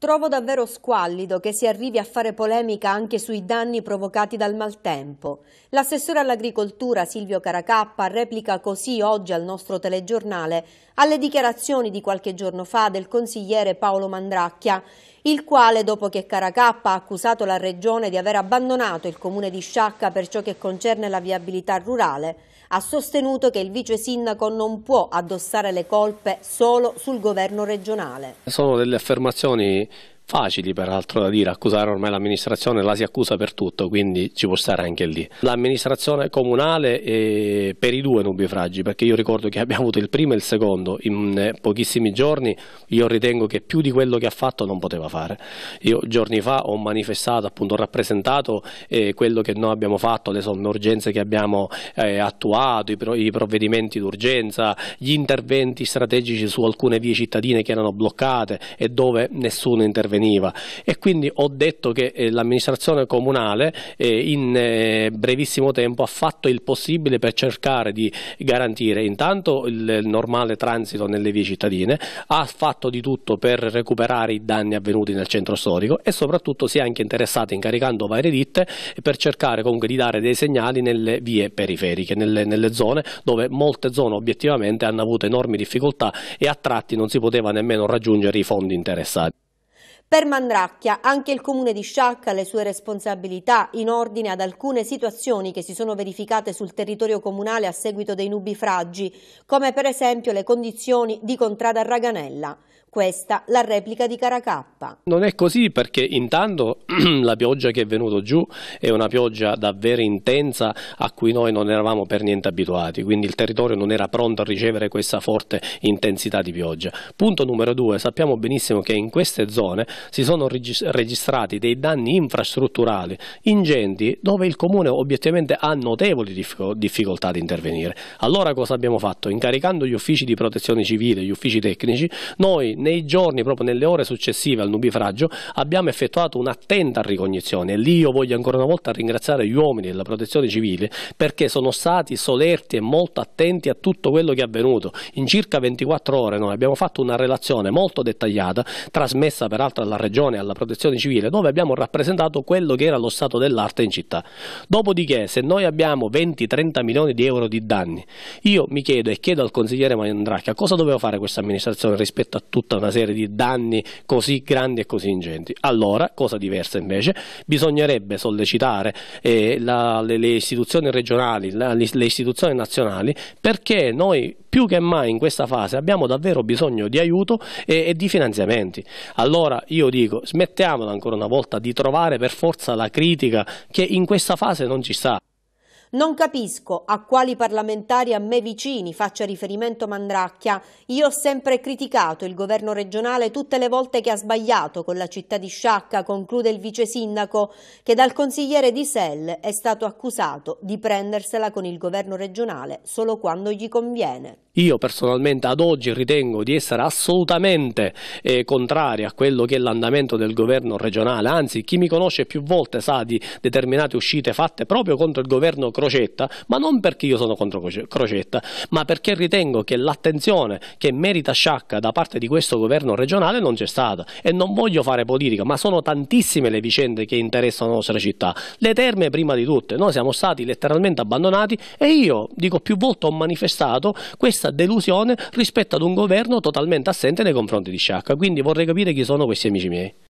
Trovo davvero squallido che si arrivi a fare polemica anche sui danni provocati dal maltempo. L'assessore all'agricoltura Silvio Caracappa replica così oggi al nostro telegiornale alle dichiarazioni di qualche giorno fa del consigliere Paolo Mandracchia, il quale dopo che Caracappa ha accusato la regione di aver abbandonato il comune di Sciacca per ciò che concerne la viabilità rurale, ha sostenuto che il vice sindaco non può addossare le colpe solo sul governo regionale. Sono delle affermazioni facili peraltro da dire, accusare ormai l'amministrazione, la si accusa per tutto, quindi ci può stare anche lì. L'amministrazione comunale è eh, per i due nubifragi, perché io ricordo che abbiamo avuto il primo e il secondo in eh, pochissimi giorni, io ritengo che più di quello che ha fatto non poteva fare. Io giorni fa ho manifestato, appunto ho rappresentato eh, quello che noi abbiamo fatto, le somme urgenze che abbiamo eh, attuato, i, pro i provvedimenti d'urgenza, gli interventi strategici su alcune vie cittadine che erano bloccate e dove nessuno interveniva veniva e quindi ho detto che eh, l'amministrazione comunale eh, in eh, brevissimo tempo ha fatto il possibile per cercare di garantire intanto il, il normale transito nelle vie cittadine, ha fatto di tutto per recuperare i danni avvenuti nel centro storico e soprattutto si è anche interessata incaricando varie ditte per cercare comunque di dare dei segnali nelle vie periferiche, nelle, nelle zone dove molte zone obiettivamente hanno avuto enormi difficoltà e a tratti non si poteva nemmeno raggiungere i fondi interessati. Per Mandracchia anche il comune di Sciacca ha le sue responsabilità in ordine ad alcune situazioni che si sono verificate sul territorio comunale a seguito dei nubifragi, come per esempio le condizioni di contrada Raganella. Questa la replica di Caracappa. Non è così perché intanto la pioggia che è venuta giù è una pioggia davvero intensa a cui noi non eravamo per niente abituati, quindi il territorio non era pronto a ricevere questa forte intensità di pioggia. Punto numero due, sappiamo benissimo che in queste zone si sono registrati dei danni infrastrutturali ingenti dove il Comune obiettivamente ha notevoli difficoltà di intervenire. Allora cosa abbiamo fatto? Incaricando gli uffici di protezione civile, gli uffici tecnici, noi nei giorni, proprio nelle ore successive al nubifragio, abbiamo effettuato un'attenta ricognizione e lì io voglio ancora una volta ringraziare gli uomini della protezione civile perché sono stati solerti e molto attenti a tutto quello che è avvenuto. In circa 24 ore noi abbiamo fatto una relazione molto dettagliata, trasmessa peraltro alla regione, alla protezione civile, dove abbiamo rappresentato quello che era lo stato dell'arte in città. Dopodiché, se noi abbiamo 20-30 milioni di euro di danni, io mi chiedo e chiedo al consigliere Mandracca cosa doveva fare questa amministrazione rispetto a tutta una serie di danni così grandi e così ingenti. Allora, cosa diversa invece, bisognerebbe sollecitare eh, la, le, le, istituzioni regionali, la, le, le istituzioni nazionali, perché noi più che mai in questa fase abbiamo davvero bisogno di aiuto e, e di finanziamenti. Allora io dico smettiamola ancora una volta di trovare per forza la critica che in questa fase non ci sta. Non capisco a quali parlamentari a me vicini faccia riferimento Mandracchia. Io ho sempre criticato il governo regionale tutte le volte che ha sbagliato con la città di Sciacca, conclude il vice sindaco, che dal consigliere di Selle è stato accusato di prendersela con il governo regionale solo quando gli conviene. Io personalmente ad oggi ritengo di essere assolutamente eh, contrario a quello che è l'andamento del governo regionale, anzi chi mi conosce più volte sa di determinate uscite fatte proprio contro il governo Crocetta, ma non perché io sono contro Crocetta, ma perché ritengo che l'attenzione che merita Sciacca da parte di questo governo regionale non c'è stata e non voglio fare politica, ma sono tantissime le vicende che interessano la nostra città, le terme prima di tutte, noi siamo stati letteralmente abbandonati e io dico più volte ho manifestato questa grossa delusione rispetto ad un governo totalmente assente nei confronti di Sciacca. Quindi vorrei capire chi sono questi amici miei.